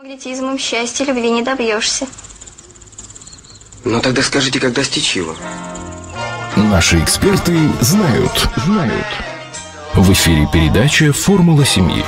Магнетизмом счастья любви не добьешься. Ну тогда скажите, как достичь его? Наши эксперты знают, знают. В эфире передача «Формула семьи».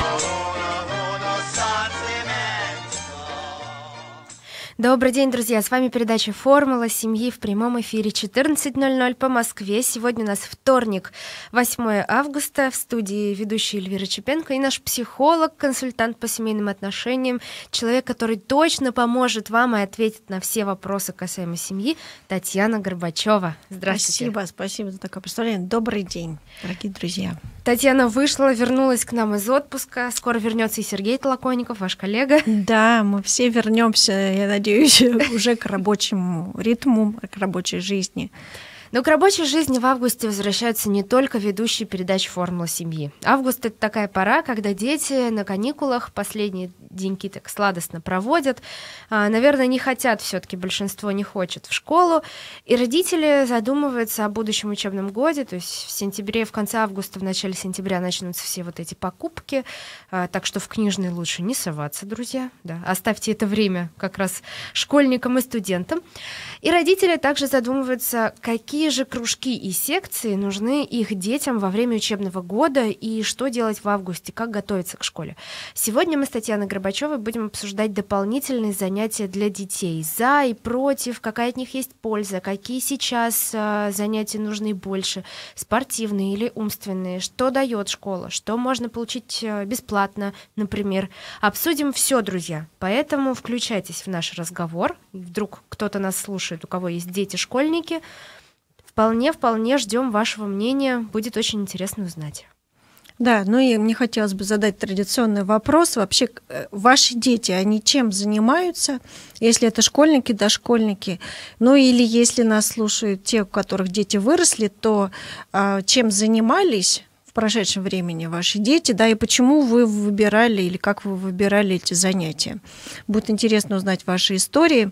Добрый день, друзья! С вами передача «Формула семьи» в прямом эфире 14.00 по Москве. Сегодня у нас вторник, 8 августа. В студии ведущий Эльвира Чепенко и наш психолог, консультант по семейным отношениям, человек, который точно поможет вам и ответит на все вопросы касаемо семьи, Татьяна Горбачева. Здравствуйте. Спасибо, спасибо за такое представление. Добрый день, дорогие друзья. Татьяна вышла, вернулась к нам из отпуска. Скоро вернется и Сергей Толоконников, ваш коллега. Да, мы все вернемся, я надеюсь, тяготеющая уже к рабочему ритму, к рабочей жизни. Но ну, к рабочей жизни в августе возвращаются не только ведущие передач «Формула семьи». Август — это такая пора, когда дети на каникулах последние деньки так сладостно проводят. А, наверное, не хотят все таки большинство не хочет в школу. И родители задумываются о будущем учебном годе, то есть в сентябре, в конце августа, в начале сентября начнутся все вот эти покупки, а, так что в книжные лучше не соваться, друзья, да, оставьте это время как раз школьникам и студентам. И родители также задумываются, какие же кружки и секции нужны их детям во время учебного года и что делать в августе, как готовиться к школе. Сегодня мы с Татьяной Грабовой Горбачевой будем обсуждать дополнительные занятия для детей. За и против, какая от них есть польза, какие сейчас э, занятия нужны больше, спортивные или умственные, что дает школа, что можно получить э, бесплатно, например. Обсудим все, друзья. Поэтому включайтесь в наш разговор. Вдруг кто-то нас слушает, у кого есть дети, школьники. Вполне-вполне ждем вашего мнения. Будет очень интересно узнать. Да, ну и мне хотелось бы задать традиционный вопрос. Вообще, э, ваши дети, они чем занимаются, если это школьники, дошкольники? Ну или если нас слушают те, у которых дети выросли, то а, чем занимались в прошедшем времени ваши дети, да, и почему вы выбирали или как вы выбирали эти занятия? Будет интересно узнать ваши истории.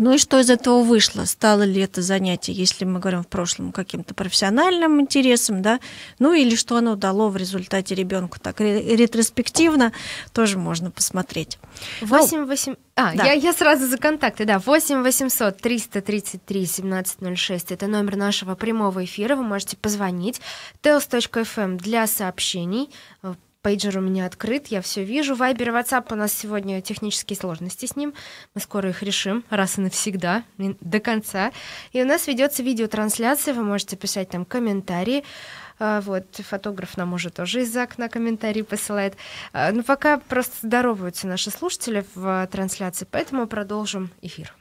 Ну и что из этого вышло? Стало ли это занятие, если мы говорим в прошлом, каким-то профессиональным интересом, да? Ну или что оно дало в результате ребенку? Так ретроспективно тоже можно посмотреть. 8, ну, 8... А, да. я, я сразу за контакты, да. 8 800 333 1706 – это номер нашего прямого эфира, вы можете позвонить. tels.fm эм для сообщений, Пейджер у меня открыт, я все вижу. Вайбер и WhatsApp у нас сегодня технические сложности с ним. Мы скоро их решим, раз и навсегда, до конца. И у нас ведется видеотрансляция, вы можете писать там комментарии. А, вот, фотограф нам уже тоже из окна комментарии посылает. А, Но ну, пока просто здороваются наши слушатели в трансляции, поэтому продолжим эфир.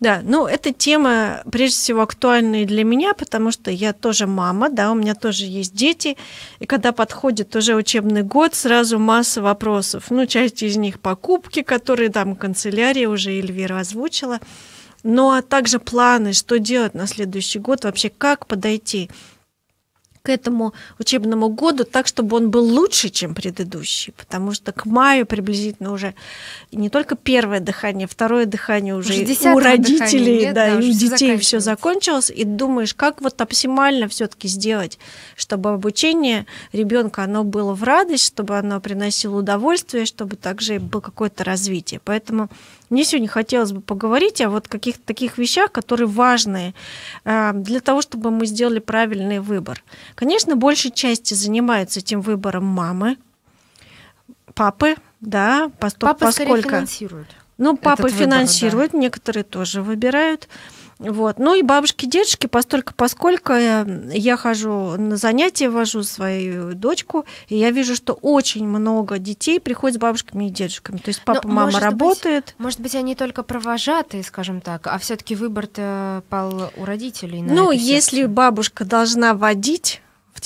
Да, ну эта тема прежде всего актуальна и для меня, потому что я тоже мама, да, у меня тоже есть дети, и когда подходит уже учебный год, сразу масса вопросов. Ну, часть из них покупки, которые там канцелярия уже Эльвира озвучила, но ну, а также планы, что делать на следующий год, вообще как подойти к этому учебному году так, чтобы он был лучше, чем предыдущий, потому что к маю приблизительно уже не только первое дыхание, второе дыхание уже, уже у родителей, нет, да, да, и у детей все закончилось, и думаешь, как вот оптимально все-таки сделать, чтобы обучение ребенка оно было в радость, чтобы оно приносило удовольствие, чтобы также было какое-то развитие. Поэтому мне сегодня хотелось бы поговорить о вот каких-то таких вещах, которые важные э, для того, чтобы мы сделали правильный выбор. Конечно, большей части занимаются этим выбором мамы, папы, да, поскольку... Папа поскольку... финансирует. Ну, папы финансируют, выбор, да. некоторые тоже выбирают. Вот. Ну и бабушки, дедушки, постолько, поскольку я хожу на занятия, вожу свою дочку, и я вижу, что очень много детей приходят с бабушками и дедушками. То есть папа, Но, ну, мама может работает. Быть, может быть, они только провожатые, скажем так, а все-таки выбор-то пал у родителей. на. ну, если бабушка должна водить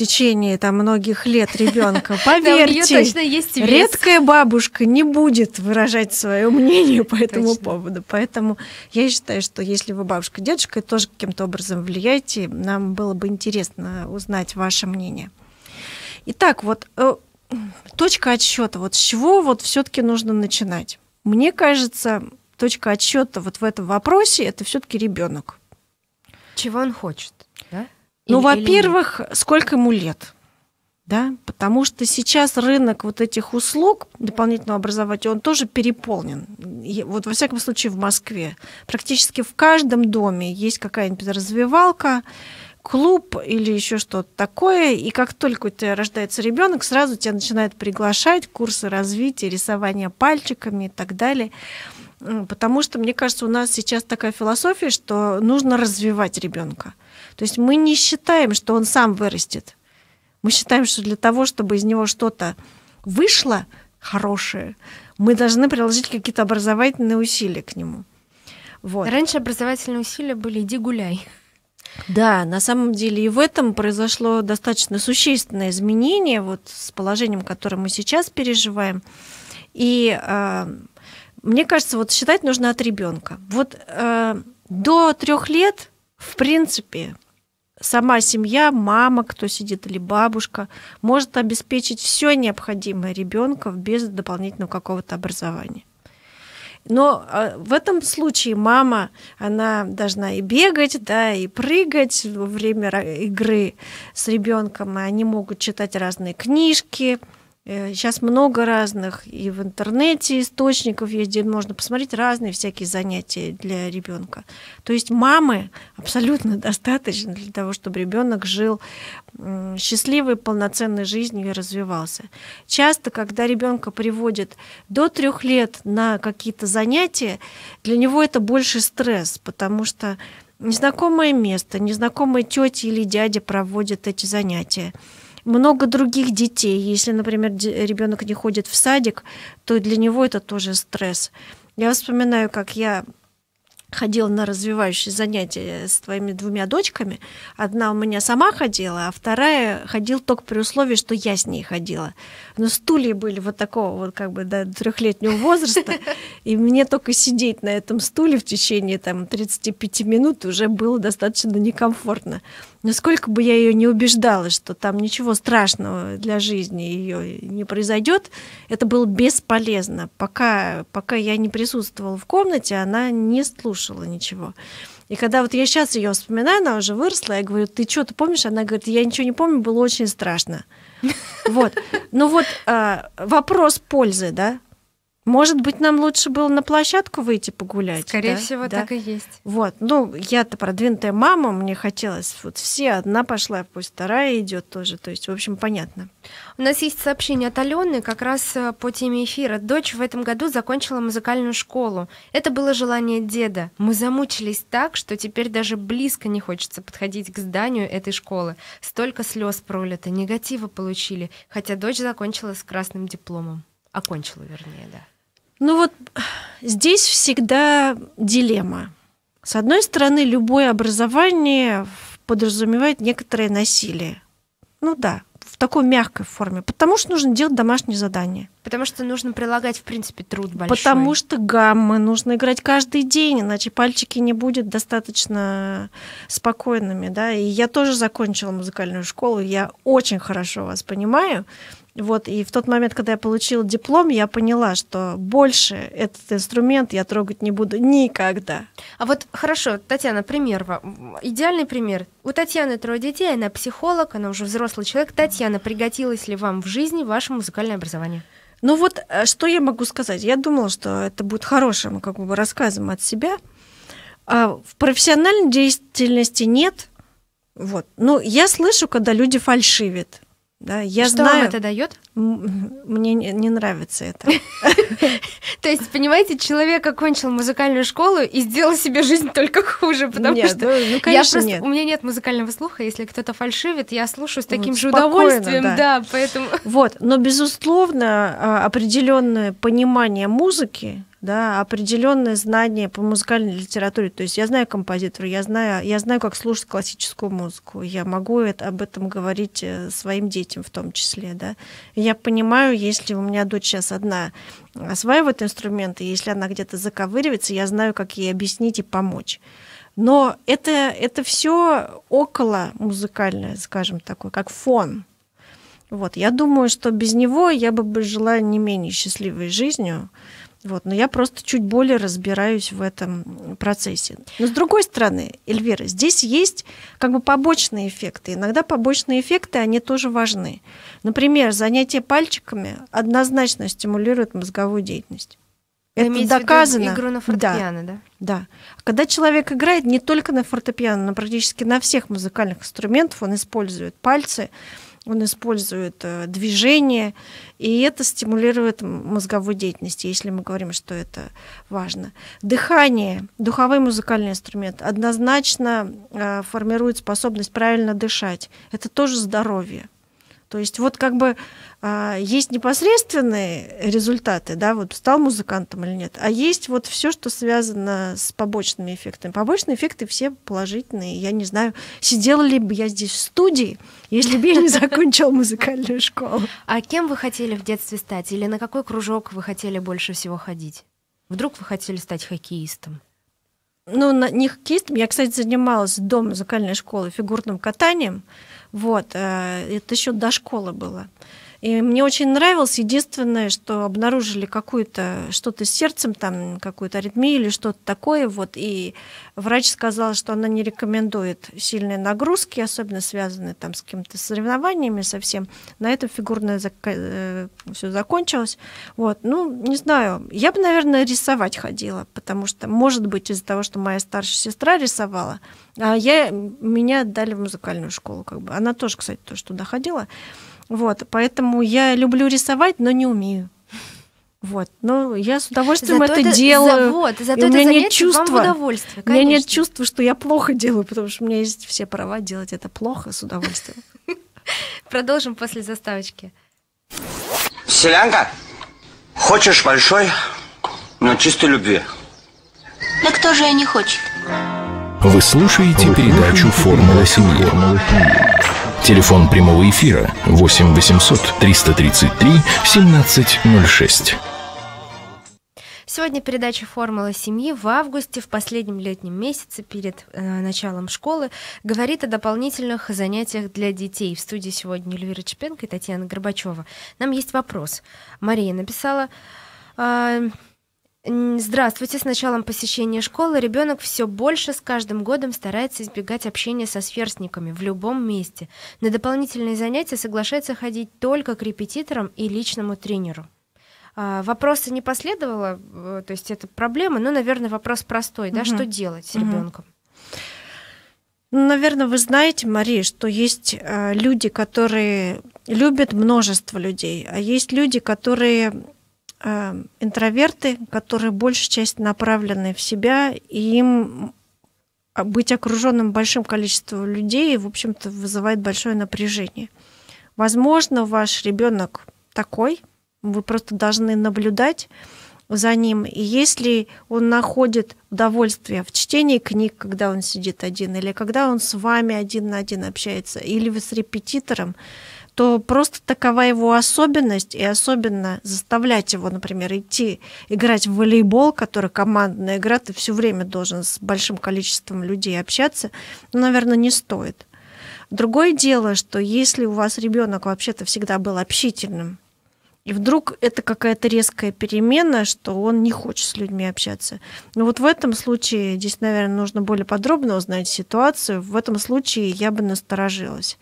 течение там многих лет ребенка. Поверьте, редкая бабушка не будет выражать свое мнение по этому поводу. Поэтому я считаю, что если вы бабушка, дедушка, тоже каким-то образом влияете, нам было бы интересно узнать ваше мнение. Итак, вот э, точка отсчета, вот с чего вот все-таки нужно начинать? Мне кажется, точка отсчета вот в этом вопросе это все-таки ребенок. Чего он хочет, да? Ну, во-первых, сколько ему лет? Да? Потому что сейчас рынок вот этих услуг дополнительного образования, он тоже переполнен. И вот во всяком случае в Москве. Практически в каждом доме есть какая-нибудь развивалка, клуб или еще что-то такое. И как только у тебя рождается ребенок, сразу тебя начинают приглашать курсы развития, рисования пальчиками и так далее. Потому что, мне кажется, у нас сейчас такая философия, что нужно развивать ребенка. То есть мы не считаем, что он сам вырастет. Мы считаем, что для того, чтобы из него что-то вышло хорошее, мы должны приложить какие-то образовательные усилия к нему. Вот. Раньше образовательные усилия были «иди гуляй». Да, на самом деле и в этом произошло достаточно существенное изменение вот с положением, которое мы сейчас переживаем. И э, мне кажется, вот считать нужно от ребенка. Вот э, до трех лет, в принципе, сама семья, мама, кто сидит или бабушка, может обеспечить все необходимое ребенка без дополнительного какого-то образования. Но а, в этом случае мама, она должна и бегать, да, и прыгать во время игры с ребенком, и они могут читать разные книжки, Сейчас э, много разных и в интернете источников есть, где можно посмотреть разные всякие занятия для ребенка. То есть мамы абсолютно достаточно для того, чтобы ребенок жил счастливой, полноценной жизнью и развивался. Часто, когда ребенка приводят до трех лет на какие-то занятия, для него это больше стресс, потому что незнакомое место, незнакомые тети или дядя проводят эти занятия много других детей. Если, например, ребенок не ходит в садик, то для него это тоже стресс. Я вспоминаю, как я ходила на развивающие занятия с твоими двумя дочками. Одна у меня сама ходила, а вторая ходила только при условии, что я с ней ходила. Но стулья были вот такого вот как бы до трехлетнего возраста, и мне только сидеть на этом стуле в течение там 35 минут уже было достаточно некомфортно. Но сколько бы я ее не убеждала, что там ничего страшного для жизни ее не произойдет, это было бесполезно. Пока, пока я не присутствовала в комнате, она не слушала слушала ничего. И когда вот я сейчас ее вспоминаю, она уже выросла, я говорю, ты что, ты помнишь? Она говорит, я ничего не помню, было очень страшно. Вот. Ну вот а, вопрос пользы, да? Может быть, нам лучше было на площадку выйти погулять? Скорее да? всего, да? так и есть. Вот, ну, я-то продвинутая мама, мне хотелось, вот все, одна пошла, пусть вторая идет тоже, то есть, в общем, понятно. У нас есть сообщение от Алены, как раз э, по теме эфира. Дочь в этом году закончила музыкальную школу. Это было желание деда. Мы замучились так, что теперь даже близко не хочется подходить к зданию этой школы. Столько слез пролито, негатива получили, хотя дочь закончила с красным дипломом. Окончила, вернее, да. Ну вот здесь всегда дилемма. С одной стороны, любое образование подразумевает некоторое насилие. Ну да, в такой мягкой форме, потому что нужно делать домашние задания. Потому что нужно прилагать, в принципе, труд большой. Потому что гаммы нужно играть каждый день, иначе пальчики не будут достаточно спокойными, да. И я тоже закончила музыкальную школу, я очень хорошо вас понимаю. Вот, и в тот момент, когда я получила диплом, я поняла, что больше этот инструмент я трогать не буду никогда. А вот хорошо, Татьяна, пример вам. Идеальный пример. У Татьяны трое детей, она психолог, она уже взрослый человек. Татьяна, пригодилось ли вам в жизни ваше музыкальное образование? Ну вот, э, что я могу сказать? Я думала, что это будет хорошим как бы рассказом от себя. А в профессиональной деятельности нет. Вот. Ну, я слышу, когда люди фальшивят. Да, я что знаю, вам это дает? Мне не, не нравится это. То есть, понимаете, человек окончил музыкальную школу и сделал себе жизнь только хуже, потому что ну, ну, я просто у меня нет музыкального слуха, если кто-то фальшивит, я слушаю с таким же удовольствием, да, поэтому. Вот, но безусловно а, определенное понимание музыки да, определенное знание по музыкальной литературе. То есть я знаю композитора, я знаю, я знаю, как слушать классическую музыку. Я могу это, об этом говорить э, своим детям в том числе. Да. Я понимаю, если у меня дочь сейчас одна осваивает инструменты, если она где-то заковыривается, я знаю, как ей объяснить и помочь. Но это, это все около музыкальное, скажем такое, как фон. Вот, я думаю, что без него я бы жила не менее счастливой жизнью, вот, но я просто чуть более разбираюсь в этом процессе. Но с другой стороны, Эльвира, здесь есть как бы побочные эффекты. Иногда побочные эффекты, они тоже важны. Например, занятие пальчиками однозначно стимулирует мозговую деятельность. Это доказано. игру на фортепиано, да? Да. да. Когда человек играет не только на фортепиано, но практически на всех музыкальных инструментах он использует пальцы, он использует э, движение, и это стимулирует мозговую деятельность, если мы говорим, что это важно. Дыхание, духовой музыкальный инструмент, однозначно э, формирует способность правильно дышать. Это тоже здоровье. То есть вот как бы а, есть непосредственные результаты, да, вот стал музыкантом или нет, а есть вот все, что связано с побочными эффектами. Побочные эффекты все положительные. Я не знаю, сидела ли бы я здесь в студии, если бы я не закончил музыкальную школу. А кем вы хотели в детстве стать? Или на какой кружок вы хотели больше всего ходить? Вдруг вы хотели стать хоккеистом? Ну, на, не хоккеистом. Я, кстати, занималась до музыкальной школы фигурным катанием. Вот, э, это еще до школы было. И мне очень нравилось. Единственное, что обнаружили какую-то что-то с сердцем, там какую-то аритмию или что-то такое. Вот. И врач сказал, что она не рекомендует сильные нагрузки, особенно связанные там с какими-то соревнованиями совсем. На этом фигурное зак... Э, все закончилось. Вот. Ну, не знаю. Я бы, наверное, рисовать ходила, потому что, может быть, из-за того, что моя старшая сестра рисовала, а я, меня отдали в музыкальную школу. Как бы. Она тоже, кстати, тоже туда ходила. Вот, поэтому я люблю рисовать, но не умею. Вот, но я с удовольствием это, это делаю. Вот, зато и у меня нет чувства. Вам удовольствие, У меня нет чувства, что я плохо делаю, потому что у меня есть все права делать это плохо с удовольствием. Продолжим после заставочки. Селянка, хочешь большой, но чистой любви? Да кто же ее не хочет? Вы слушаете передачу «Формула семьи». Телефон прямого эфира 8 800 333 1706. Сегодня передача «Формула семьи» в августе, в последнем летнем месяце перед э, началом школы, говорит о дополнительных занятиях для детей. В студии сегодня Эльвира Чепенко и Татьяна Горбачева. Нам есть вопрос. Мария написала... Э, Здравствуйте. С началом посещения школы ребенок все больше с каждым годом старается избегать общения со сверстниками в любом месте. На дополнительные занятия соглашается ходить только к репетиторам и личному тренеру. А, Вопроса не последовало, э, то есть это проблема, но, наверное, вопрос простой, да, угу. что делать с ребенком? Ну, наверное, вы знаете, Мария, что есть э, люди, которые любят множество людей, а есть люди, которые Эм, интроверты, которые большая часть направлены в себя, и им а, быть окруженным большим количеством людей, в общем-то, вызывает большое напряжение. Возможно, ваш ребенок такой, вы просто должны наблюдать за ним. И если он находит удовольствие в чтении книг, когда он сидит один, или когда он с вами один на один общается, или вы с репетитором, то просто такова его особенность, и особенно заставлять его, например, идти играть в волейбол, который командная игра, ты все время должен с большим количеством людей общаться, ну, наверное, не стоит. Другое дело, что если у вас ребенок вообще-то всегда был общительным, и вдруг это какая-то резкая перемена, что он не хочет с людьми общаться. Но ну, вот в этом случае, здесь, наверное, нужно более подробно узнать ситуацию. В этом случае я бы насторожилась.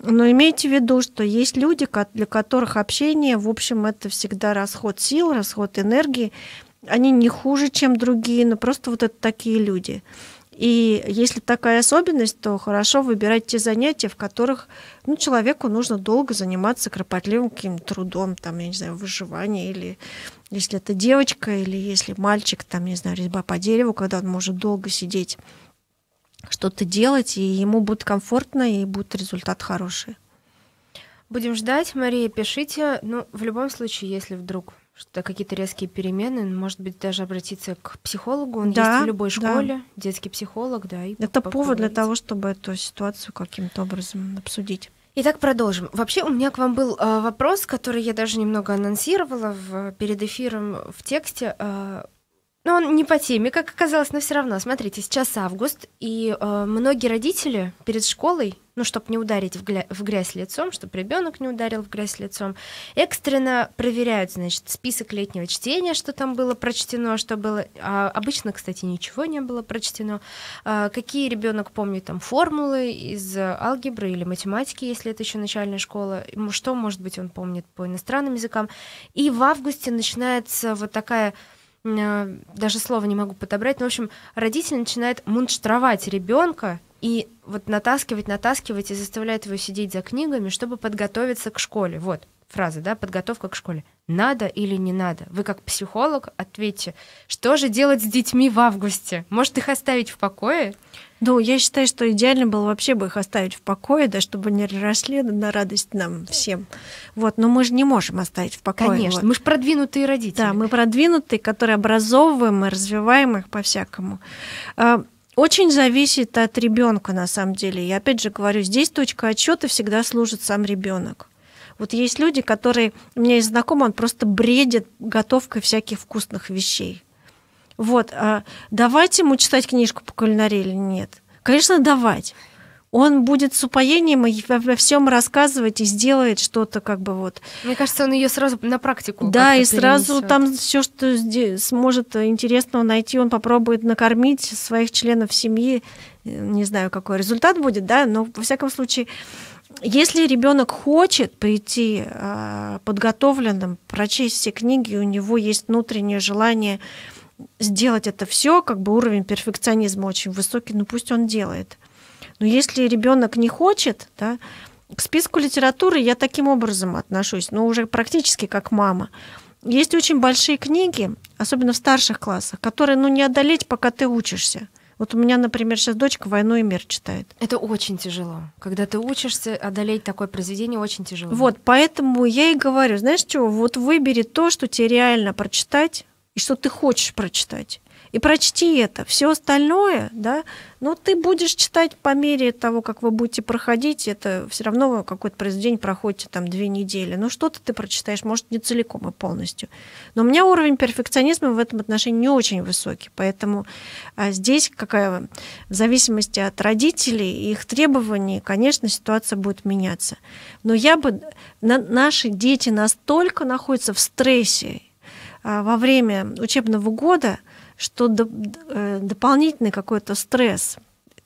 Но имейте в виду, что есть люди, для которых общение, в общем, это всегда расход сил, расход энергии. Они не хуже, чем другие, но просто вот это такие люди. И если такая особенность, то хорошо выбирать те занятия, в которых ну, человеку нужно долго заниматься кропотливым каким то трудом, там, я не знаю, выживание, или если это девочка, или если мальчик, там, не знаю, резьба по дереву, когда он может долго сидеть что-то делать, и ему будет комфортно, и будет результат хороший. Будем ждать, Мария, пишите. Ну, в любом случае, если вдруг что какие-то резкие перемены, может быть, даже обратиться к психологу, он да, есть в любой школе, да. детский психолог, да. И Это повод для того, чтобы эту ситуацию каким-то образом обсудить. Итак, продолжим. Вообще у меня к вам был э, вопрос, который я даже немного анонсировала в, перед эфиром в тексте. Э, но он не по теме, как оказалось, но все равно. Смотрите, сейчас август, и э, многие родители перед школой, ну, чтобы не ударить в, гля- в грязь лицом, чтобы ребенок не ударил в грязь лицом, экстренно проверяют, значит, список летнего чтения, что там было прочтено, что было. А обычно, кстати, ничего не было прочтено. А, какие ребенок помнит там формулы из алгебры или математики, если это еще начальная школа, что, может быть, он помнит по иностранным языкам. И в августе начинается вот такая Э, даже слова не могу подобрать, но, ну, в общем, родитель начинает мунштровать ребенка и вот натаскивать, натаскивать и заставляет его сидеть за книгами, чтобы подготовиться к школе. Вот фраза, да, подготовка к школе. Надо или не надо? Вы как психолог ответьте, что же делать с детьми в августе? Может их оставить в покое? Ну, я считаю, что идеально было вообще бы их оставить в покое, да, чтобы они росли на радость нам всем. Вот, но мы же не можем оставить в покое. Конечно, вот. мы же продвинутые родители. Да, мы продвинутые, которые образовываем и развиваем их по-всякому. А, очень зависит от ребенка, на самом деле. Я опять же говорю, здесь точка отчета всегда служит сам ребенок. Вот есть люди, которые, у меня есть знакомый, он просто бредит готовкой всяких вкусных вещей. Вот, а давать ему читать книжку по кулинарии или нет? Конечно, давать. Он будет с упоением и во всем рассказывать и сделает что-то как бы вот. Мне кажется, он ее сразу на практику. Да, и перенесёт. сразу там все, что сможет интересного найти, он попробует накормить своих членов семьи. Э, не знаю, какой результат будет, да, но во всяком случае если ребенок хочет прийти а, подготовленным, прочесть все книги, у него есть внутреннее желание сделать это все, как бы уровень перфекционизма очень высокий, ну пусть он делает. Но если ребенок не хочет, да, к списку литературы я таким образом отношусь, ну уже практически как мама. Есть очень большие книги, особенно в старших классах, которые ну не одолеть, пока ты учишься. Вот у меня, например, сейчас дочка «Войну и мир» читает. Это очень тяжело. Когда ты учишься, одолеть такое произведение очень тяжело. Вот, поэтому я и говорю, знаешь чего, вот выбери то, что тебе реально прочитать, и что ты хочешь прочитать. И прочти это. Все остальное, да, но ну, ты будешь читать по мере того, как вы будете проходить, это все равно какой то произведение проходите там две недели. Ну что-то ты прочитаешь, может, не целиком и полностью. Но у меня уровень перфекционизма в этом отношении не очень высокий, поэтому а, здесь какая в зависимости от родителей и их требований, конечно, ситуация будет меняться. Но я бы... На, наши дети настолько находятся в стрессе а, во время учебного года, что э, дополнительный какой-то стресс,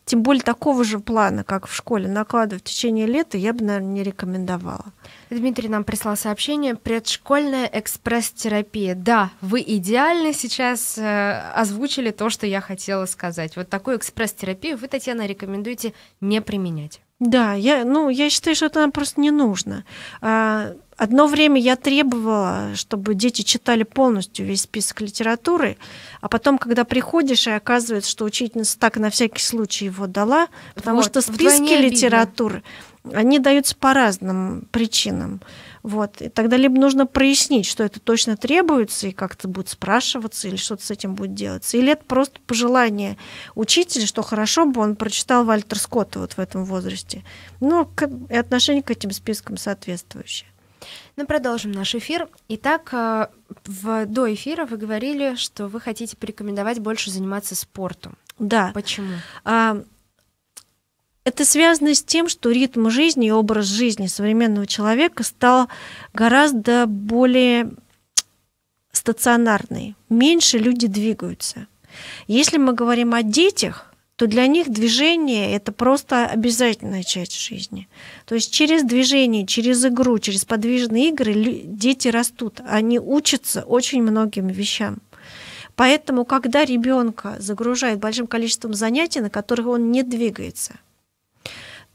тем более такого же плана, как в школе, накладывать в течение лета, я бы, наверное, не рекомендовала. Дмитрий нам прислал сообщение «Предшкольная экспресс-терапия». Да, вы идеально сейчас э, озвучили то, что я хотела сказать. Вот такую экспресс-терапию вы, Татьяна, рекомендуете не применять. Да, я, ну, я считаю, что это нам просто не нужно. А, одно время я требовала, чтобы дети читали полностью весь список литературы, а потом, когда приходишь, и оказывается, что учительница так на всякий случай его дала, потому вот, что списки литературы, они даются по разным причинам. Вот. И тогда либо нужно прояснить, что это точно требуется, и как-то будет спрашиваться, или что-то с этим будет делаться. Или это просто пожелание учителя, что хорошо бы он прочитал Вальтер Скотта вот в этом возрасте. Ну, и отношение к этим спискам соответствующее. Ну, продолжим наш эфир. Итак, э, в, до эфира вы говорили, что вы хотите порекомендовать больше заниматься спортом. Да. Почему? А, это связано с тем, что ритм жизни и образ жизни современного человека стал гораздо более стационарный. Меньше люди двигаются. Если мы говорим о детях, то для них движение – это просто обязательная часть жизни. То есть через движение, через игру, через подвижные игры дети растут. Они учатся очень многим вещам. Поэтому, когда ребенка загружают большим количеством занятий, на которых он не двигается –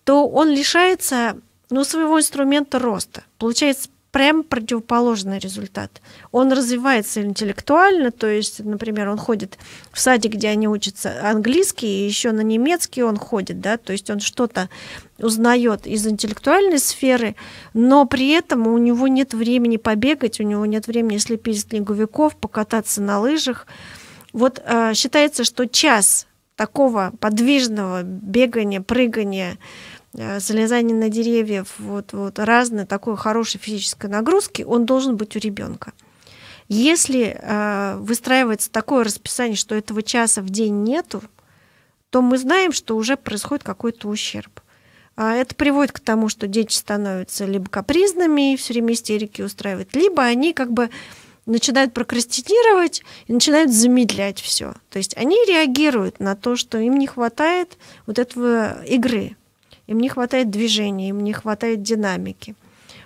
то он лишается ну, своего инструмента роста. Получается прям противоположный результат. Он развивается интеллектуально, то есть, например, он ходит в садик, где они учатся английский, и еще на немецкий он ходит, да, то есть он что-то узнает из интеллектуальной сферы, но при этом у него нет времени побегать, у него нет времени слепить снеговиков, покататься на лыжах. Вот э, считается, что час такого подвижного бегания, прыгания, Э, залезание на деревья, вот, вот разные такой хорошей физической нагрузки, он должен быть у ребенка. Если э, выстраивается такое расписание, что этого часа в день нету, то мы знаем, что уже происходит какой-то ущерб. А это приводит к тому, что дети становятся либо капризными, все время истерики устраивают, либо они как бы начинают прокрастинировать и начинают замедлять все. То есть они реагируют на то, что им не хватает вот этого игры им не хватает движения, им не хватает динамики.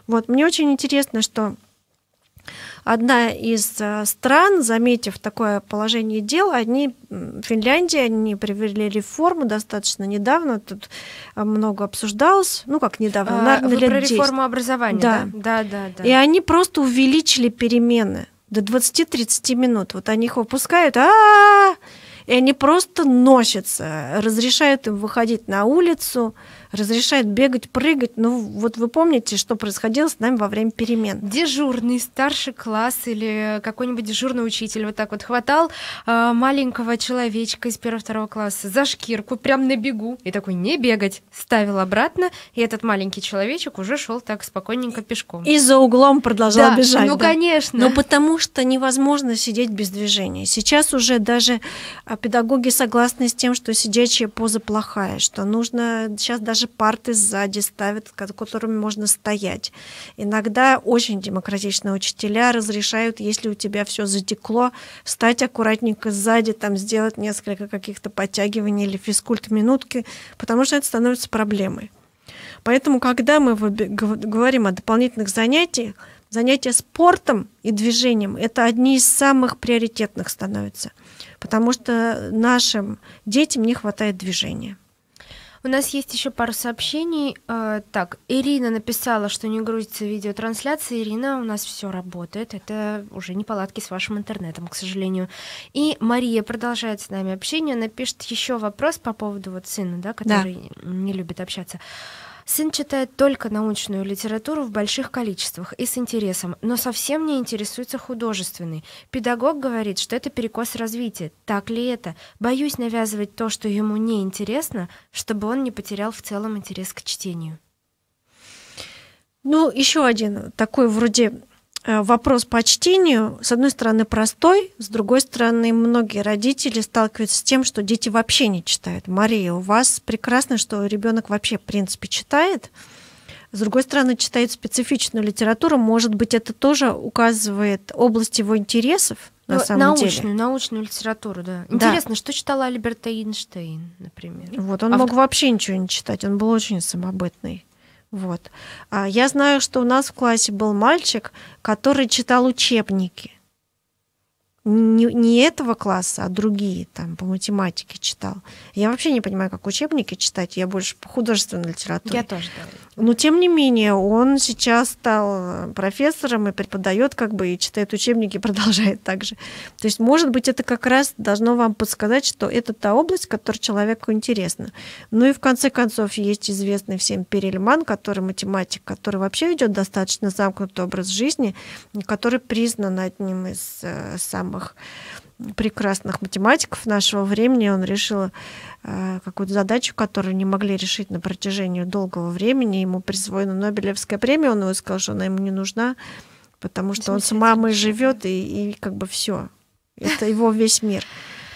Вот мне очень интересно, что одна из э, стран, заметив такое положение дел, они, Финляндия, они привели реформу достаточно недавно, тут э, много обсуждалось, ну как недавно, а, наверное, лет про 10. реформу образования, да. да? Да, да, да. И они просто увеличили перемены до 20-30 минут. Вот они их выпускают, -а и они просто носятся, разрешают им выходить на улицу, разрешает бегать, прыгать. Ну, вот вы помните, что происходило с нами во время перемен. Дежурный, старший класс или какой-нибудь дежурный учитель вот так вот хватал э, маленького человечка из первого-второго класса за шкирку, прям на бегу, и такой не бегать, ставил обратно, и этот маленький человечек уже шел так спокойненько пешком. И за углом продолжал да, бежать. Ну, да. конечно. Но потому что невозможно сидеть без движения. Сейчас уже даже а, педагоги согласны с тем, что сидячая поза плохая, что нужно сейчас даже даже парты сзади ставят, за которыми можно стоять. Иногда очень демократичные учителя разрешают, если у тебя все затекло, встать аккуратненько сзади, там сделать несколько каких-то подтягиваний или физкульт-минутки, потому что это становится проблемой. Поэтому, когда мы говорим о дополнительных занятиях, занятия спортом и движением – это одни из самых приоритетных становятся, потому что нашим детям не хватает движения. У нас есть еще пару сообщений. Э, так, Ирина написала, что не грузится видеотрансляция. Ирина, у нас все работает. Это уже не палатки с вашим интернетом, к сожалению. И Мария продолжает с нами общение. Она пишет еще вопрос по поводу вот сына, да, который да. не любит общаться. Сын читает только научную литературу в больших количествах и с интересом, но совсем не интересуется художественной. Педагог говорит, что это перекос развития. Так ли это? Боюсь навязывать то, что ему не интересно, чтобы он не потерял в целом интерес к чтению. Ну, еще один такой вроде Э, вопрос по чтению, с одной стороны, простой, с другой стороны, многие родители сталкиваются с тем, что дети вообще не читают. Мария, у вас прекрасно, что ребенок вообще, в принципе, читает. С другой стороны, читает специфичную литературу. Может быть, это тоже указывает область его интересов, на ну, самом научную, деле. Научную литературу, да. Интересно, да. что читала Альберт Эйнштейн, например. Вот, он Автор... мог вообще ничего не читать, он был очень самобытный. Вот. А я знаю, что у нас в классе был мальчик, который читал учебники не, не этого класса, а другие, там, по математике читал. Я вообще не понимаю, как учебники читать, я больше по художественной литературе. Я тоже. Да. Но, тем не менее, он сейчас стал э, профессором и преподает, как бы, и читает учебники, и продолжает так же. То есть, может быть, это как раз должно вам подсказать, что это та область, которая человеку интересна. Ну и, в конце концов, есть известный всем Перельман, который математик, который вообще ведет достаточно замкнутый образ жизни, который признан одним из э, самых самых прекрасных математиков нашего времени. Он решил э, какую-то задачу, которую не могли решить на протяжении долгого времени. Ему присвоена Нобелевская премия, он его сказал, что она ему не нужна, потому что он с мамой живет и, и как бы все. Это его весь мир.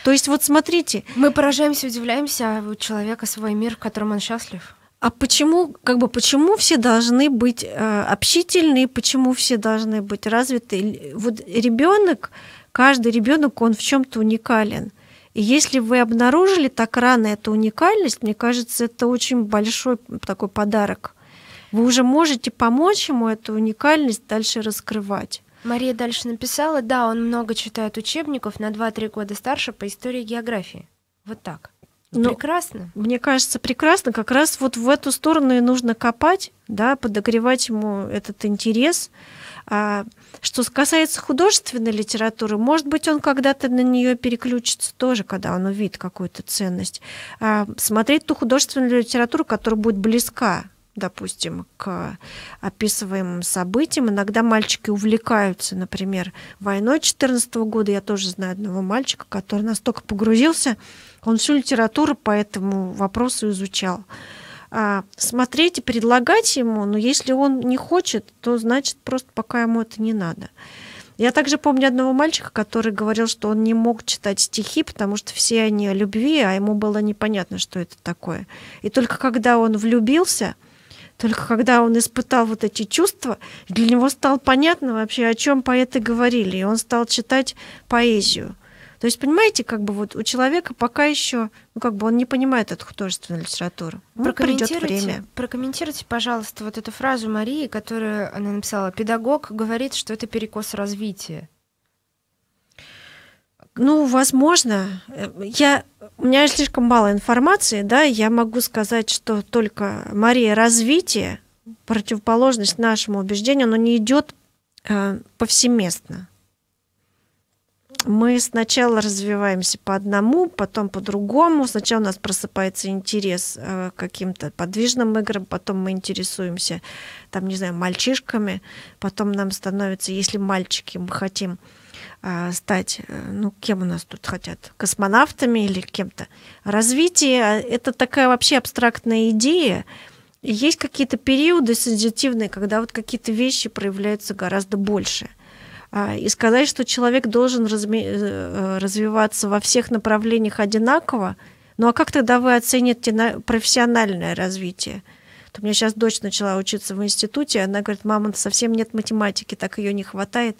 То есть вот смотрите. Мы поражаемся, удивляемся, а у человека свой мир, в котором он счастлив. А почему, как бы, почему все должны быть э, общительны, почему все должны быть развиты? Вот ребенок, Каждый ребенок, он в чем-то уникален. И если вы обнаружили так рано эту уникальность, мне кажется, это очень большой такой подарок. Вы уже можете помочь ему эту уникальность дальше раскрывать. Мария дальше написала, да, он много читает учебников на 2-3 года старше по истории и географии. Вот так. Ну, прекрасно. Мне кажется, прекрасно. Как раз вот в эту сторону и нужно копать да, подогревать ему этот интерес. А что касается художественной литературы, может быть, он когда-то на нее переключится тоже, когда он увидит какую-то ценность. А смотреть ту художественную литературу, которая будет близка допустим, к описываемым событиям. Иногда мальчики увлекаются, например, войной 14 года. Я тоже знаю одного мальчика, который настолько погрузился, он всю литературу по этому вопросу изучал а смотреть и предлагать ему, но если он не хочет, то значит просто пока ему это не надо. Я также помню одного мальчика, который говорил, что он не мог читать стихи, потому что все они о любви, а ему было непонятно, что это такое. И только когда он влюбился, только когда он испытал вот эти чувства, для него стало понятно вообще, о чем поэты говорили, и он стал читать поэзию. То есть, понимаете, как бы вот у человека пока еще, ну, как бы он не понимает эту художественную литературу. Ну, придет время. Прокомментируйте, пожалуйста, вот эту фразу Марии, которую она написала. Педагог говорит, что это перекос развития. Ну, возможно. Я, у меня слишком мало информации, да, я могу сказать, что только Мария развитие, противоположность нашему убеждению, оно не идет э, повсеместно мы сначала развиваемся по одному, потом по другому. Сначала у нас просыпается интерес э, к каким-то подвижным играм, потом мы интересуемся, там, не знаю, мальчишками, потом нам становится, если мальчики, мы хотим э, стать, э, ну, кем у нас тут хотят, космонавтами или кем-то. Развитие а, – это такая вообще абстрактная идея. Есть какие-то периоды сенситивные, когда вот какие-то вещи проявляются гораздо больше – а, и сказать, что человек должен э, э, развиваться во всех направлениях одинаково, ну а как тогда вы оцените профессиональное развитие? Вот у меня сейчас дочь начала учиться в институте, она говорит, мама, совсем нет математики, так ее не хватает.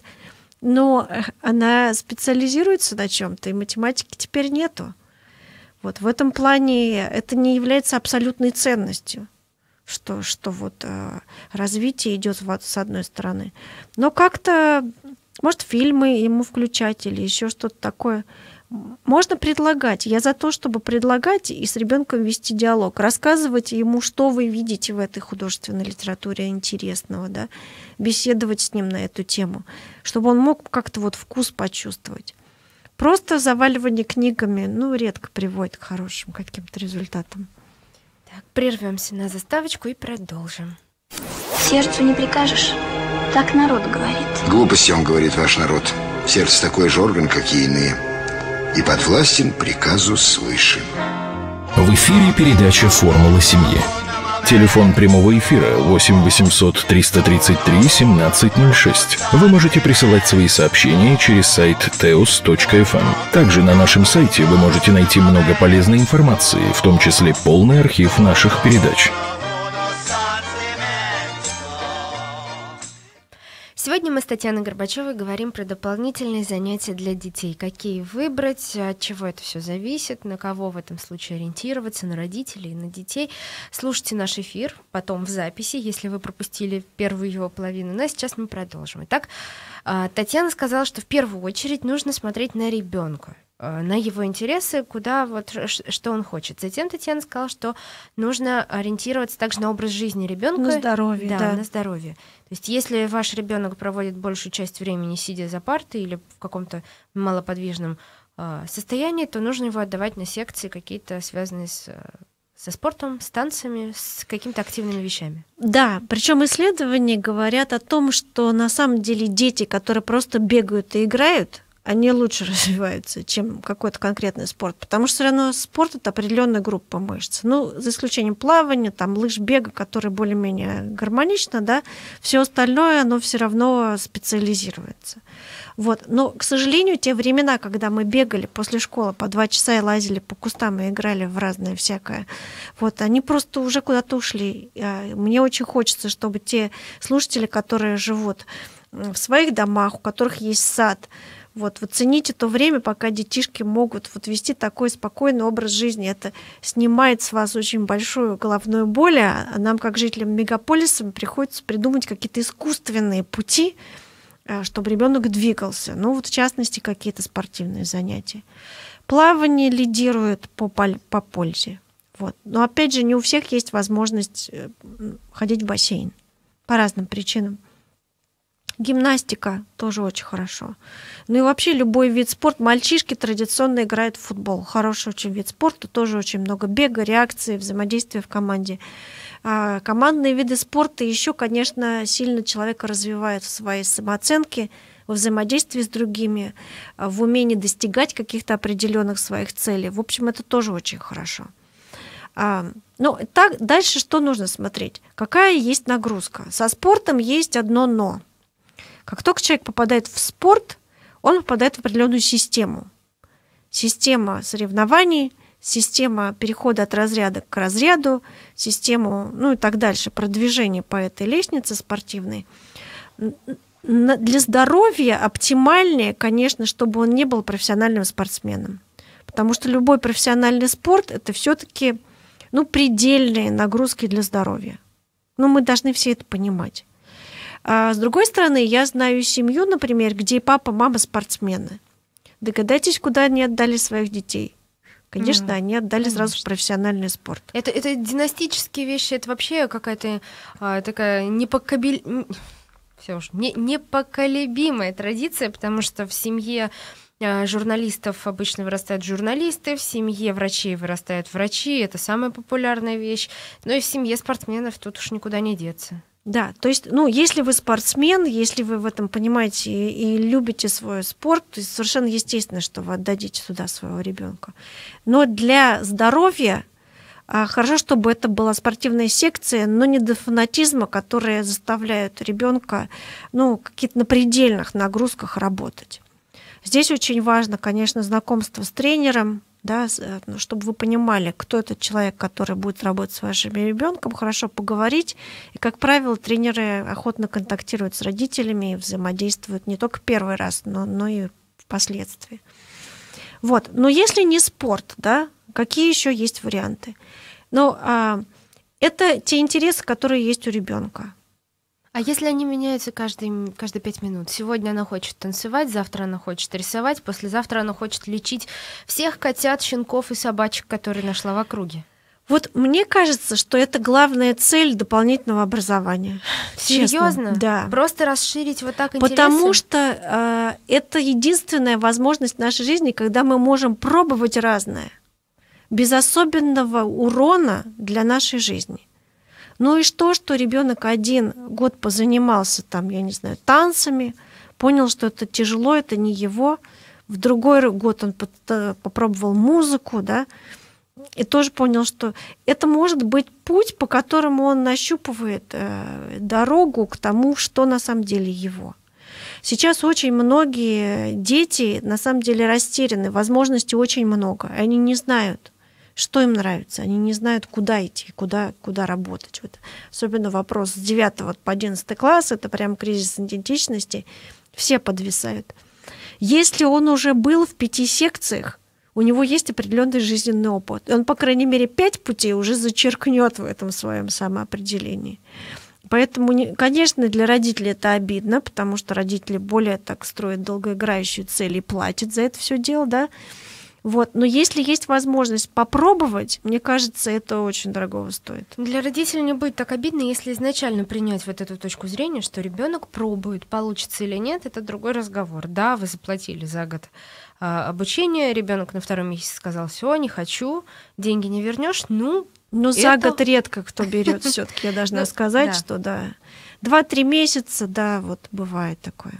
Но э, она специализируется на чем-то, и математики теперь нету. Вот в этом плане это не является абсолютной ценностью, что, что вот развитие идет с одной стороны. Но как-то может, фильмы ему включать или еще что-то такое. Можно предлагать. Я за то, чтобы предлагать и с ребенком вести диалог. Рассказывать ему, что вы видите в этой художественной литературе интересного, да? беседовать с ним на эту тему, чтобы он мог как-то вот вкус почувствовать. Просто заваливание книгами, ну, редко приводит к хорошим каким-то результатам. Так, прервемся на заставочку и продолжим. Сердцу не прикажешь. Так народ говорит. Глупости он говорит, ваш народ. Сердце такой же орган, как и иные. И подвластен приказу свыше. В эфире передача «Формула семьи». Телефон прямого эфира 8 800 333 1706. Вы можете присылать свои сообщения через сайт teos.fm. Эм. Также на нашем сайте вы можете найти много полезной информации, в том числе полный архив наших передач. Сегодня мы с Татьяной Горбачевой говорим про дополнительные занятия для детей. Какие выбрать, от чего это все зависит, на кого в этом случае ориентироваться, на родителей, на детей. Слушайте наш эфир потом в записи, если вы пропустили первую его половину. Но ну, а сейчас мы продолжим. Итак, а, Татьяна сказала, что в первую очередь нужно смотреть на ребенка Э, на его интересы, куда вот что он хочет. Затем Татьяна сказала, что нужно ориентироваться также на образ жизни ребенка. На здоровье, да, да. на здоровье. То есть, если ваш ребенок проводит большую часть времени сидя за партой или в каком-то малоподвижном э, состоянии, то нужно его отдавать на секции какие-то связанные с э, со спортом, с танцами, с какими-то активными вещами. Да, причем исследования говорят о том, что на самом деле дети, которые просто бегают и играют, они лучше развиваются, чем какой-то конкретный спорт. Потому что все равно спорт это определенная группа мышц. Ну, за исключением плавания, там, лыж бега, которые более-менее гармонично, да, все остальное, оно все равно специализируется. Вот. Но, к сожалению, те времена, когда мы бегали после школы по два часа и лазили по кустам и играли в разное всякое, вот, они просто уже куда-то ушли. А мне очень хочется, чтобы те слушатели, которые живут в своих домах, у которых есть сад, вот, вот цените то время, пока детишки могут вот вести такой спокойный образ жизни. Это снимает с вас очень большую головную боль, а, а нам, как жителям мегаполиса, приходится придумать какие-то искусственные пути, э, чтобы ребенок двигался. Ну, вот в частности, какие-то спортивные занятия. Плавание лидирует по, по пользе. Вот. Но опять же, не у всех есть возможность э, ходить в бассейн по разным причинам. Гимнастика тоже очень хорошо. Ну и вообще любой вид спорта. Мальчишки традиционно играют в футбол. Хороший очень вид спорта. Тоже очень много бега, реакции, взаимодействия в команде. А командные виды спорта еще, конечно, сильно человека развивают в своей самооценке, во взаимодействии с другими, в умении достигать каких-то определенных своих целей. В общем, это тоже очень хорошо. А, ну, так, дальше что нужно смотреть? Какая есть нагрузка? Со спортом есть одно но – как только человек попадает в спорт, он попадает в определенную систему. Система соревнований, система перехода от разряда к разряду, систему, ну и так дальше, продвижение по этой лестнице спортивной. Для здоровья оптимальнее, конечно, чтобы он не был профессиональным спортсменом. Потому что любой профессиональный спорт – это все-таки ну, предельные нагрузки для здоровья. Но ну, мы должны все это понимать. А с другой стороны, я знаю семью, например, где папа, мама спортсмены. Догадайтесь, куда они отдали своих детей. Конечно, mm. они отдали Конечно. сразу в профессиональный спорт. Это, это династические вещи, это вообще какая-то а, такая непокобель... Все уж, не, непоколебимая традиция, потому что в семье а, журналистов обычно вырастают журналисты, в семье врачей вырастают врачи, это самая популярная вещь. Но ну и в семье спортсменов тут уж никуда не деться. Да, то есть, ну, если вы спортсмен, если вы в этом понимаете и, и любите свой спорт, то совершенно естественно, что вы отдадите сюда своего ребенка. Но для здоровья а, хорошо, чтобы это была спортивная секция, но не до фанатизма, которые заставляют ребенка, ну, какие-то на предельных нагрузках работать. Здесь очень важно, конечно, знакомство с тренером, да, э, ну, чтобы вы понимали, кто этот человек, который будет работать с вашим ребенком, хорошо поговорить. И, как правило, тренеры охотно контактируют с родителями и взаимодействуют не только первый раз, но, но и впоследствии. Вот. Но если не спорт, да, какие еще есть варианты? Ну, а, это те интересы, которые есть у ребенка. А если они меняются каждые, каждые пять минут? Сегодня она хочет танцевать, завтра она хочет рисовать, послезавтра она хочет лечить всех котят, щенков и собачек, которые нашла в округе. Вот мне кажется, что это главная цель дополнительного образования. Серьезно? Да. Просто расширить вот так интересы? Потому что э, это единственная возможность в нашей жизни, когда мы можем пробовать разное без особенного урона для нашей жизни. Ну и что, что ребенок один год позанимался там, я не знаю, танцами, понял, что это тяжело, это не его. В другой год он э, попробовал музыку, да, и тоже понял, что это может быть путь, по которому он нащупывает э, дорогу к тому, что на самом деле его. Сейчас очень многие дети на самом деле растеряны, возможностей очень много, они не знают – что им нравится. Они не знают, куда идти, куда, куда работать. Вот. Особенно вопрос с 9 по 11 класс, это прям кризис идентичности, все подвисают. Если он уже был в пяти секциях, у него есть определенный жизненный опыт. Он, по крайней мере, пять путей уже зачеркнет в этом своем самоопределении. Поэтому, конечно, для родителей это обидно, потому что родители более так строят долгоиграющую цель и платят за это все дело, да. Вот. Но если есть возможность попробовать, мне кажется, это очень дорого стоит. Для родителей не будет так обидно, если изначально принять вот эту точку зрения, что ребенок пробует, получится или нет, это другой разговор. Да, вы заплатили за год а, обучение, ребенок на втором месяце сказал, все, не хочу, деньги не вернешь, ну, ну, за год редко кто берет, все-таки я должна ну, сказать, что да. Два-три месяца, да, вот бывает такое.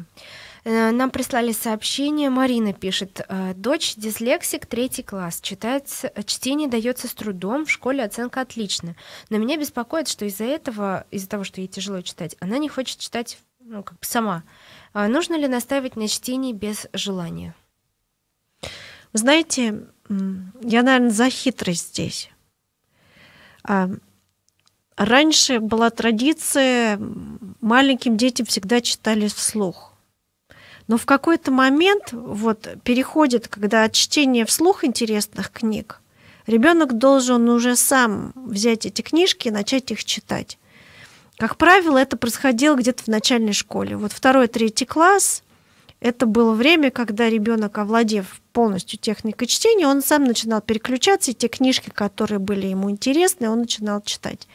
Э, нам прислали сообщение. Марина пишет. «Э, дочь дислексик, третий класс. Читает, э, чтение дается с трудом, в школе оценка отличная, Но меня беспокоит, что из-за этого, из-за того, что ей тяжело читать, она не хочет читать ну, как бы сама. А нужно ли настаивать на чтении без желания? Вы знаете, я, наверное, за хитрость здесь. А, раньше была традиция, маленьким детям всегда читали вслух. Но в какой-то момент вот переходит, когда чтение вслух интересных книг, ребенок должен уже сам взять эти книжки и начать их читать. Как правило, это происходило где-то в начальной школе. Вот второй-третий класс – это было время, когда ребенок, овладев полностью техникой чтения, он сам начинал переключаться, и те книжки, которые были ему интересны, он начинал читать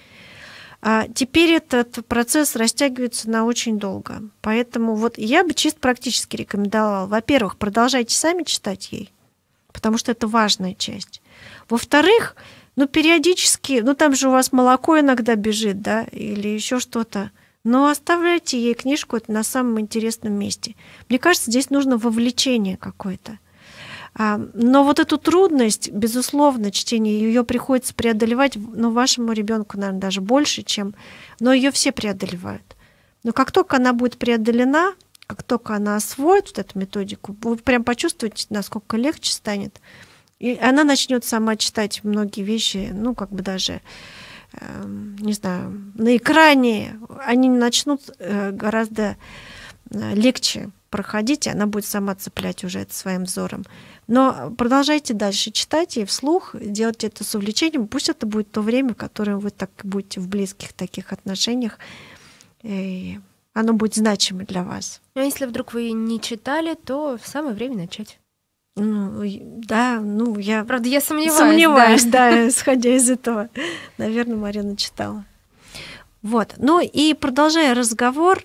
а Теперь этот процесс растягивается на очень долго. Поэтому вот я бы чисто практически рекомендовала. Во-первых, продолжайте сами читать ей, потому что это важная часть. Во-вторых, ну, периодически, ну, там же у вас молоко иногда бежит, да, или еще что-то. Но оставляйте ей книжку это на самом интересном месте. Мне кажется, здесь нужно вовлечение какое-то. А, но вот эту трудность, безусловно, чтение, ее приходится преодолевать, ну, вашему ребенку, наверное, даже больше, чем... Но ее все преодолевают. Но как только она будет преодолена, как только она освоит вот эту методику, вы прям почувствуете, насколько легче станет. И она начнет сама читать многие вещи, ну, как бы даже эм, не знаю, на экране они начнут э, гораздо э, легче Проходите, она будет сама цеплять уже это своим взором. Но продолжайте дальше читать и вслух, делайте это с увлечением. Пусть это будет то время, в котором вы так будете в близких таких отношениях. И оно будет значимо для вас. Ну, а если вдруг вы не читали, то самое время начать. Ну, да, ну я... Правда, я сомневаюсь. Сомневаюсь, да, да исходя из этого. Наверное, Марина читала. Вот. Ну и продолжая разговор,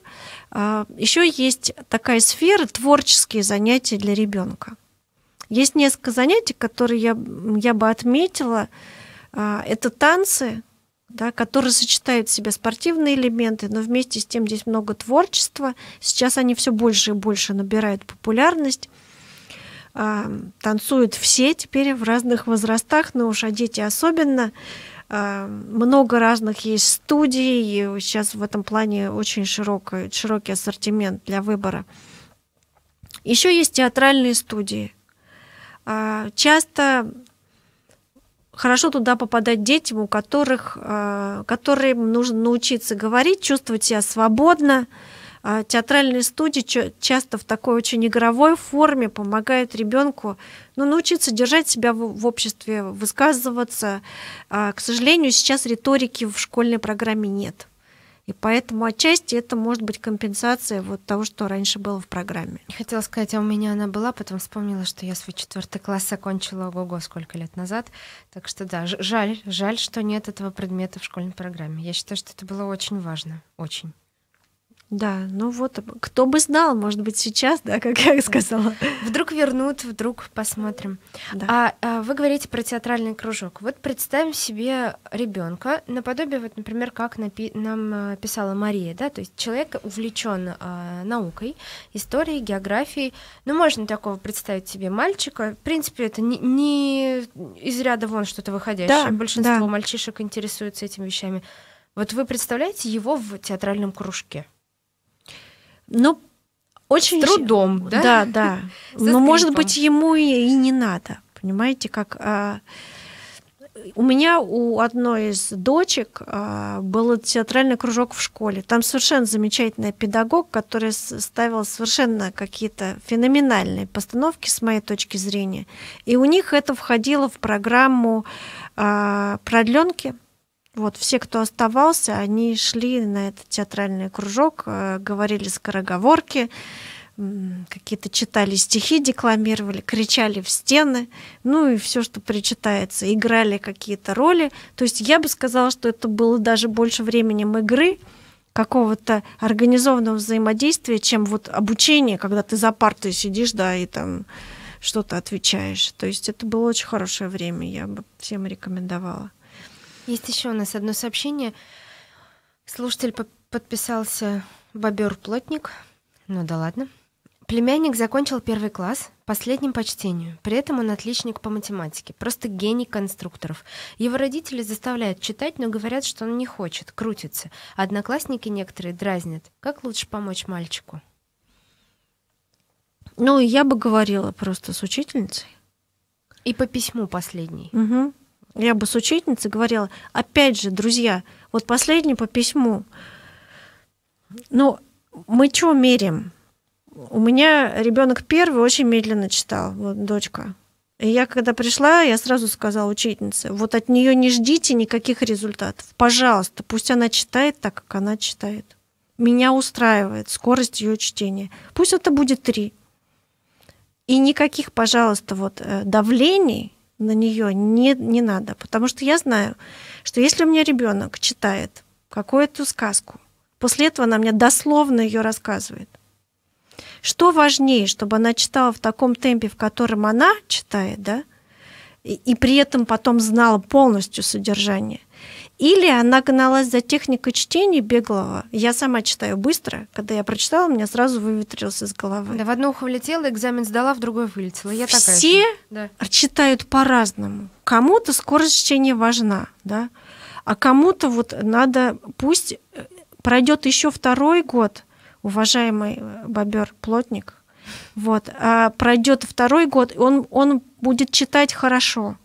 а, Еще есть такая сфера творческие занятия для ребенка. Есть несколько занятий, которые я, я бы отметила. А, это танцы, да, которые сочетают в себе спортивные элементы, но вместе с тем здесь много творчества. Сейчас они все больше и больше набирают популярность. Танцуют все теперь в разных возрастах, но уж а дети особенно много разных есть студий, и сейчас в этом плане очень широкий, широкий ассортимент для выбора. Еще есть театральные студии. А, часто хорошо туда попадать детям, у которых, а, которым нужно научиться говорить, чувствовать себя свободно, а театральные студии часто в такой очень игровой форме помогают ребенку ну, научиться держать себя в обществе, высказываться. А, к сожалению, сейчас риторики в школьной программе нет. И поэтому отчасти это может быть компенсация вот того, что раньше было в программе. Хотела сказать, а у меня она была, потом вспомнила, что я свой четвертый класс окончила, ого-го, сколько лет назад. Так что да, жаль, жаль, что нет этого предмета в школьной программе. Я считаю, что это было очень важно, очень. Да, ну вот, кто бы знал, может быть, сейчас, да, как я сказала. Вдруг вернут, вдруг посмотрим. Да. А, а вы говорите про театральный кружок. Вот представим себе ребенка, наподобие, вот, например, как напи- нам э, писала Мария, да, то есть человек увлечен а, э, наукой, историей, географией. Ну, можно такого представить себе мальчика. В принципе, это не, не из ряда вон что-то выходящее. Да, Большинство да. мальчишек интересуются этими вещами. Вот вы представляете его в театральном кружке? Ну, очень... С трудом, да? Да, да. Но, ну, может быть, ему и, не надо. Понимаете, как... А, у меня у одной из дочек а, был театральный кружок в школе. Там совершенно замечательный педагог, который ставил совершенно какие-то феноменальные постановки с моей точки зрения. И у них это входило в программу а, продленки вот, все, кто оставался, они шли на этот театральный кружок, э, говорили скороговорки, какие-то читали стихи, декламировали, кричали в стены, ну и все, что причитается, играли какие-то роли. То есть я бы сказала, что это было даже больше временем игры, какого-то организованного взаимодействия, чем вот обучение, когда ты за партой сидишь, да, и там что-то отвечаешь. То есть это было очень хорошее время, я бы всем рекомендовала. Есть еще у нас одно сообщение. Слушатель подписался Бобер Плотник. Ну да ладно. Племянник закончил первый класс, последним по чтению. При этом он отличник по математике, просто гений конструкторов. Его родители заставляют читать, но говорят, что он не хочет, крутится. Одноклассники некоторые дразнят. Как лучше помочь мальчику? Ну, я бы говорила просто с учительницей. И по письму последней. Угу я бы с учительницей говорила, опять же, друзья, вот последний по письму, ну, мы что мерим? У меня ребенок первый очень медленно читал, вот дочка. И я когда пришла, я сразу сказала учительнице, вот от нее не ждите никаких результатов. Пожалуйста, пусть она читает так, как она читает. Меня устраивает скорость ее чтения. Пусть это будет три. И никаких, пожалуйста, вот э, давлений на нее не, не надо. Потому что я знаю, что если у меня ребенок читает какую-то сказку, после этого она мне дословно ее рассказывает. Что важнее, чтобы она читала в таком темпе, в котором она читает, да, и, и при этом потом знала полностью содержание, или она гналась за техникой чтения беглого. Я сама читаю быстро. Когда я прочитала, у меня сразу выветрился из головы. Да, в одно ухо влетела, экзамен сдала, в другое вылетела. Я Все такая Все да. читают по-разному. Кому-то скорость чтения важна, да? а кому-то вот надо, пусть э, пройдет еще второй год, уважаемый э, бобер плотник, вот, а пройдет второй год, он, он будет читать хорошо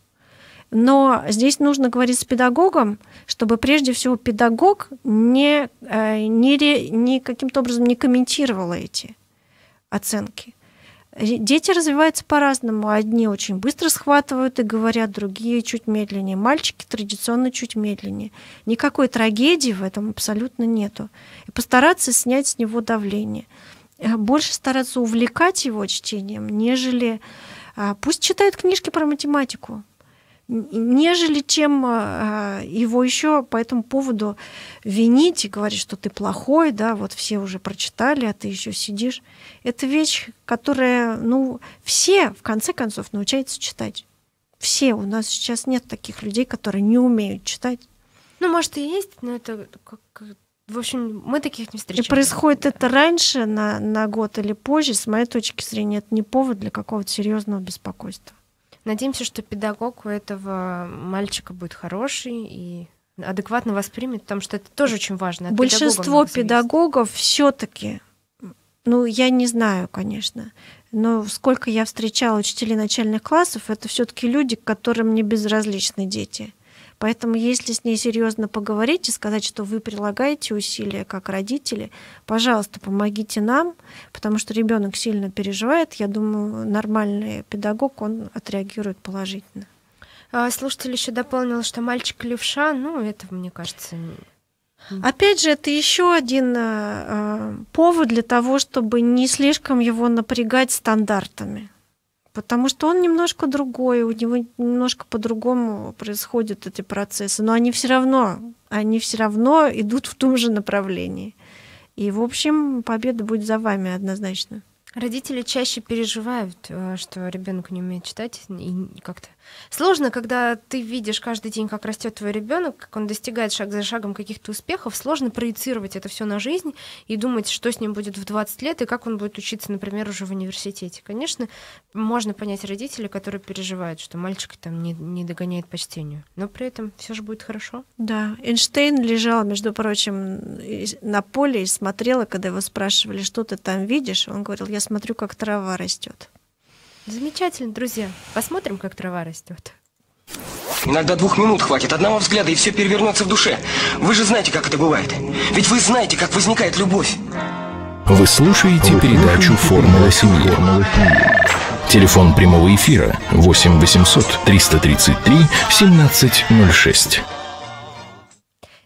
но здесь нужно говорить с педагогом, чтобы прежде всего педагог не, э, не, не каким-то образом не комментировал эти оценки. Дети развиваются по-разному. Одни очень быстро схватывают и говорят, другие чуть медленнее. Мальчики традиционно чуть медленнее. Никакой трагедии в этом абсолютно нету. И постараться снять с него давление. Э, больше стараться увлекать его чтением, нежели... А, пусть читает книжки про математику нежели чем а, его еще по этому поводу винить и говорить, что ты плохой, да, вот все уже прочитали, а ты еще сидишь. Это вещь, которая, ну, все, в конце концов, научаются читать. Все. У нас сейчас нет таких людей, которые не умеют читать. Ну, может, и есть, но это как в общем, мы таких не встречаем. И происходит да. это раньше на, на год или позже, с моей точки зрения, это не повод для какого-то серьезного беспокойства. Надеемся, что педагог у этого мальчика будет хороший и адекватно воспримет, потому что это тоже очень важно. От Большинство педагогов все-таки, ну, я не знаю, конечно, но сколько я встречала учителей начальных классов, это все-таки люди, к которым не безразличны дети. Поэтому если с ней серьезно поговорить и сказать, что вы прилагаете усилия как родители, пожалуйста, помогите нам, потому что ребенок сильно переживает. Я думаю, нормальный педагог, он отреагирует положительно. А, слушатель еще дополнил, что мальчик левша, ну, это, мне кажется, Опять же, это еще один э, повод для того, чтобы не слишком его напрягать стандартами. Потому что он немножко другой, у него немножко по-другому происходят эти процессы, но они все равно, они все равно идут в том же направлении. И, в общем, победа будет за вами однозначно. Родители чаще переживают, э, что ребенок не умеет читать и как-то Сложно, когда ты видишь каждый день, как растет твой ребенок, как он достигает шаг за шагом каких-то успехов, сложно проецировать это все на жизнь и думать, что с ним будет в 20 лет и как он будет учиться, например, уже в университете. Конечно, можно понять родителей, которые переживают, что мальчик там не, не догоняет по чтению, но при этом все же будет хорошо. Да, Эйнштейн лежал, между прочим, на поле и смотрела, когда его спрашивали, что ты там видишь, он говорил, я смотрю, как трава растет. Замечательно, друзья. Посмотрим, как трава растет. Иногда двух минут хватит, одного взгляда, и все перевернется в душе. Вы же знаете, как это бывает. Ведь вы знаете, как возникает любовь. Вы слушаете передачу «Формула семьи». Телефон прямого эфира 8 800 333 1706.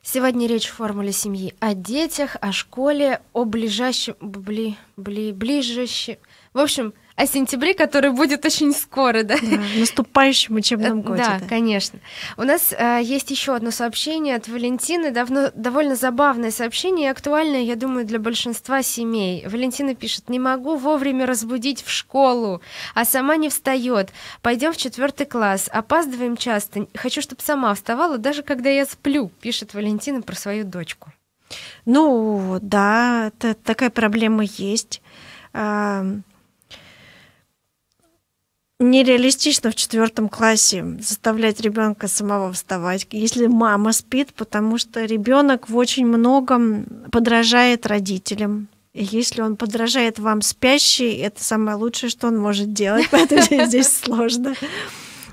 Сегодня речь в формуле семьи о детях, о школе, о ближайшем, бли, бли, ближайшем. В общем, о сентябре, который будет очень скоро, да? да наступающем учебном э, годе. Да, да. конечно. У нас э, есть еще одно сообщение от Валентины, давно, довольно забавное сообщение и актуальное, я думаю, для большинства семей. Валентина пишет, не могу вовремя разбудить в школу, а сама не встает. Пойдем в четвертый класс, опаздываем часто. Хочу, чтобы сама вставала, даже когда я сплю, пишет Валентина про свою дочку. Ну, да, такая проблема есть нереалистично в четвертом классе заставлять ребенка самого вставать, если мама спит, потому что ребенок в очень многом подражает родителям. И если он подражает вам спящий, это самое лучшее, что он может делать, поэтому здесь сложно.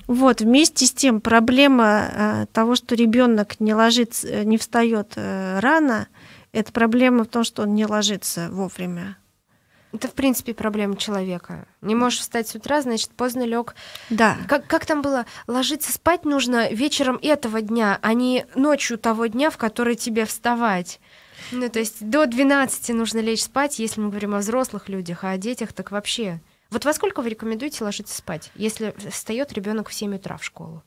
Вот, вместе с тем проблема э, того, что ребенок не ложится, э, не встает э, рано, это проблема в том, что он не ложится вовремя. Это, в принципе, проблема человека. Не можешь встать с утра, значит, поздно лег. Да. Как, как там было? Ложиться спать нужно вечером этого дня, а не ночью того дня, в который тебе вставать. Ну, то есть до 12 нужно лечь спать, если мы говорим о взрослых людях, а о детях так вообще. Вот во сколько вы рекомендуете ложиться спать, если встает ребенок в 7 утра в школу?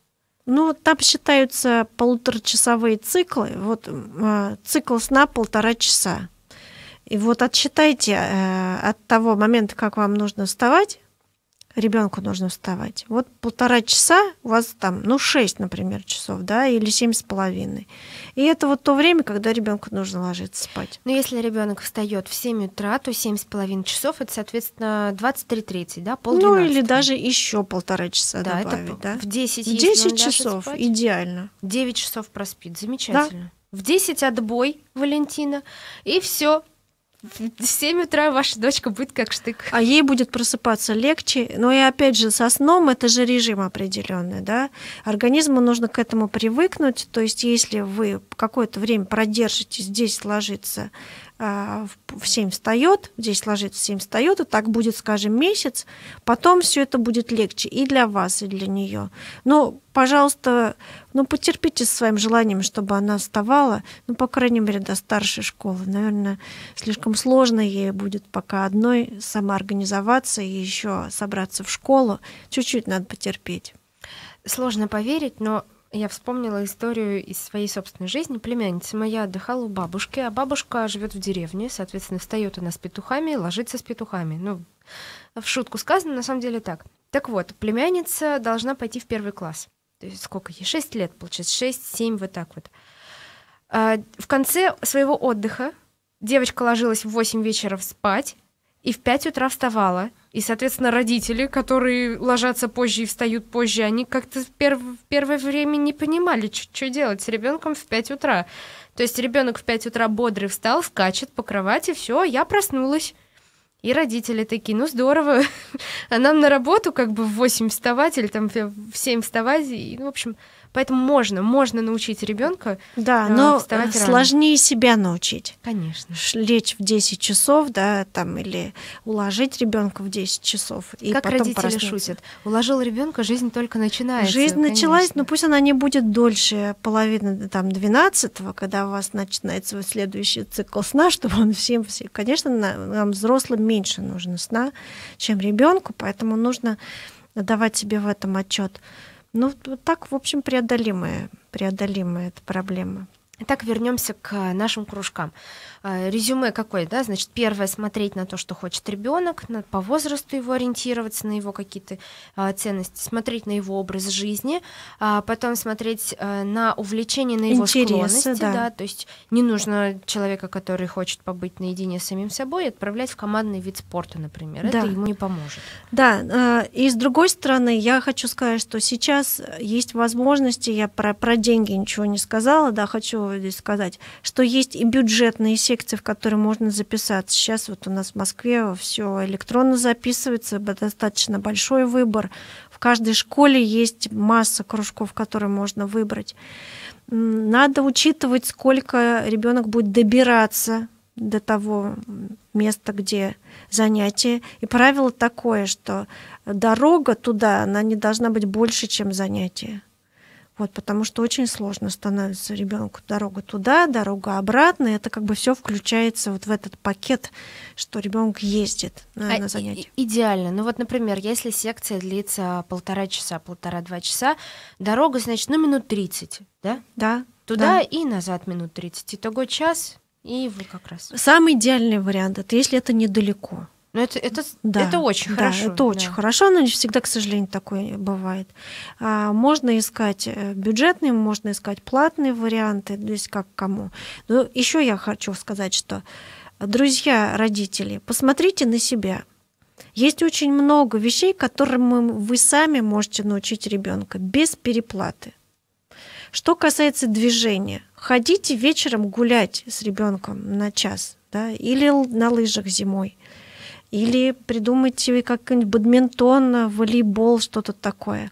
Ну, там считаются полуторачасовые циклы. Вот э, цикл сна полтора часа. И вот отсчитайте э, от того момента, как вам нужно вставать, ребенку нужно вставать. Вот полтора часа, у вас там, ну, шесть, например, часов, да, или семь с половиной. И это вот то время, когда ребенку нужно ложиться спать. Ну если ребенок встает в 7 утра, то семь с половиной часов, это, соответственно, 23.30, да, полдвенадцатого. Ну, или даже еще полтора часа да, добавить, это да? в 10, в 10 часов, идеально. 9 часов проспит, замечательно. Да? В 10 отбой, Валентина, и все, в 7 утра ваша дочка будет как штык. А ей будет просыпаться легче. Но и опять же, со сном это же режим определенный, да. Организму нужно к этому привыкнуть. То есть, если вы какое-то время продержите здесь ложиться а, в 7 встает, здесь 10 ложится, в 7 встает, и так будет, скажем, месяц, потом все это будет легче и для вас, и для нее. но пожалуйста, ну, потерпите с своим желанием, чтобы она вставала, ну, по крайней мере, до старшей школы. Наверное, слишком сложно ей будет пока одной самоорганизоваться и еще собраться в школу. Чуть-чуть надо потерпеть. Сложно поверить, но я вспомнила историю из своей собственной жизни. Племянница моя отдыхала у бабушки, а бабушка живет в деревне, соответственно, встает она с петухами, ложится с петухами. Ну, в шутку сказано, на самом деле так. Так вот, племянница должна пойти в первый класс. То есть сколько ей? Шесть лет, получается, шесть, семь, вот так вот. А, в конце своего отдыха девочка ложилась в восемь вечера спать и в пять утра вставала – и, соответственно, родители, которые ложатся позже и встают позже, они как-то в, перв... в первое время не понимали, что делать с ребенком в 5 утра. То есть ребенок в 5 утра бодрый встал, скачет по кровати, все, я проснулась. И родители такие, ну здорово, а нам на работу как бы в 8 вставать или там в 7 вставать. И, ну, в общем, Поэтому можно, можно научить ребенка. Да, э, но э, рано. сложнее себя научить. Конечно. Лечь в 10 часов, да, там, или уложить ребенка в 10 часов. И как потом родители проснуться. шутят. Уложил ребенка, жизнь только начинается. Жизнь конечно. началась, но пусть она не будет дольше половины там 12 когда у вас начинается следующий цикл сна, чтобы он всем, всем конечно, нам взрослым меньше нужно сна, чем ребенку, поэтому нужно давать себе в этом отчет. Ну, так, в общем, преодолимая, преодолимая эта проблема. Итак, вернемся к нашим кружкам. Э, резюме какое, да, значит, первое смотреть на то, что хочет ребенок, по возрасту его ориентироваться, на его какие-то а, ценности, смотреть на его образ жизни, а, потом смотреть а, на увлечение, на его Интересы, склонности, да. да, то есть не нужно человека, который хочет побыть наедине с самим собой, отправлять в командный вид спорта, например, да. это ему не поможет. Да, и с другой стороны, я хочу сказать, что сейчас есть возможности, я про, про деньги ничего не сказала, да, хочу здесь сказать, что есть и бюджетные секций, в которые можно записаться. Сейчас вот у нас в Москве все электронно записывается, достаточно большой выбор. В каждой школе есть масса кружков, которые можно выбрать. Надо учитывать, сколько ребенок будет добираться до того места, где занятие. И правило такое, что дорога туда, она не должна быть больше, чем занятие. Вот, потому что очень сложно становится ребенку дорога туда, дорога обратно. И это как бы все включается вот в этот пакет, что ребенок ездит на, а, на занятия. И, идеально. Ну вот, например, если секция длится полтора часа, полтора-два часа, дорога, значит, ну минут 30, да? Да. Туда да. и назад минут 30. Итого час, и вы как раз. Самый идеальный вариант это если это недалеко. Но это, это, да, это очень да, хорошо. Это да. очень хорошо, но не всегда, к сожалению, такое бывает. А, можно искать э, бюджетные, можно искать платные варианты, то есть как кому. Но еще я хочу сказать, что друзья, родители, посмотрите на себя. Есть очень много вещей, которым вы сами можете научить ребенка без переплаты. Что касается движения, ходите вечером гулять с ребенком на час да, или на лыжах зимой – или придумать как-нибудь бадминтон, волейбол, что-то такое.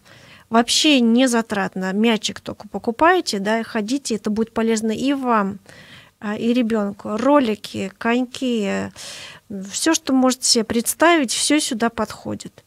Вообще не затратно. Мячик только покупаете, да, и ходите, это будет полезно и вам, а, и ребенку. Ролики, коньки, все, что можете себе представить, все сюда подходит.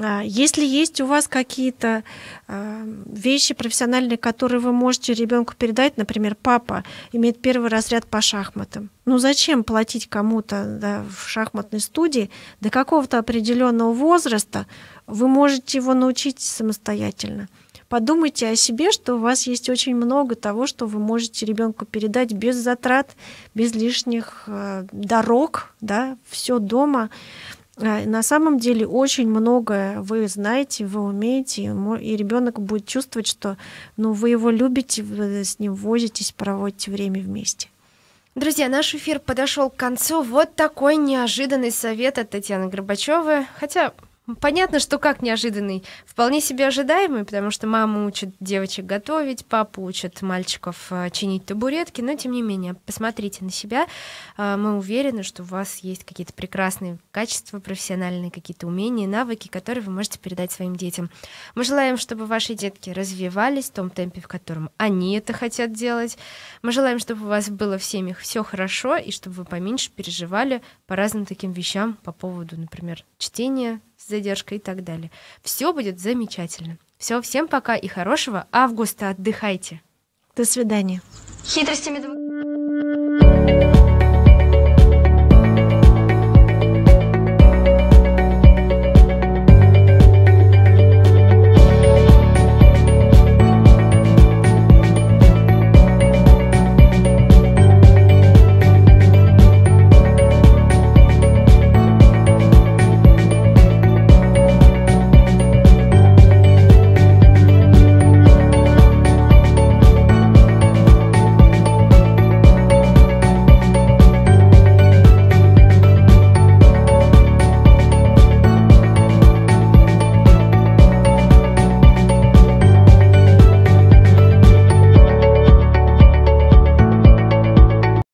А, если есть у вас какие-то а, вещи профессиональные, которые вы можете ребенку передать, например, папа имеет первый разряд по шахматам, ну зачем платить кому-то да, в шахматной студии до какого-то определенного возраста? Вы можете его научить самостоятельно. Подумайте о себе, что у вас есть очень много того, что вы можете ребенку передать без затрат, без лишних э, дорог, да, все дома. А, на самом деле очень многое вы знаете, вы умеете, и ребенок будет чувствовать, что ну, вы его любите, вы с ним возитесь, проводите время вместе. Друзья, наш эфир подошел к концу. Вот такой неожиданный совет от Татьяны Горбачевой. Хотя Понятно, что как неожиданный, вполне себе ожидаемый, потому что мама учит девочек готовить, папа учит мальчиков э, чинить табуретки, но тем не менее, посмотрите на себя. Э, мы уверены, что у вас есть какие-то прекрасные качества профессиональные, какие-то умения, навыки, которые вы можете передать своим детям. Мы желаем, чтобы ваши детки развивались в том темпе, в котором они это хотят делать. Мы желаем, чтобы у вас было в семьях все хорошо и чтобы вы поменьше переживали по разным таким вещам по поводу, например, чтения, с задержкой и так далее. Все будет замечательно. Все, всем пока и хорошего августа. Отдыхайте. До свидания. Хитростями...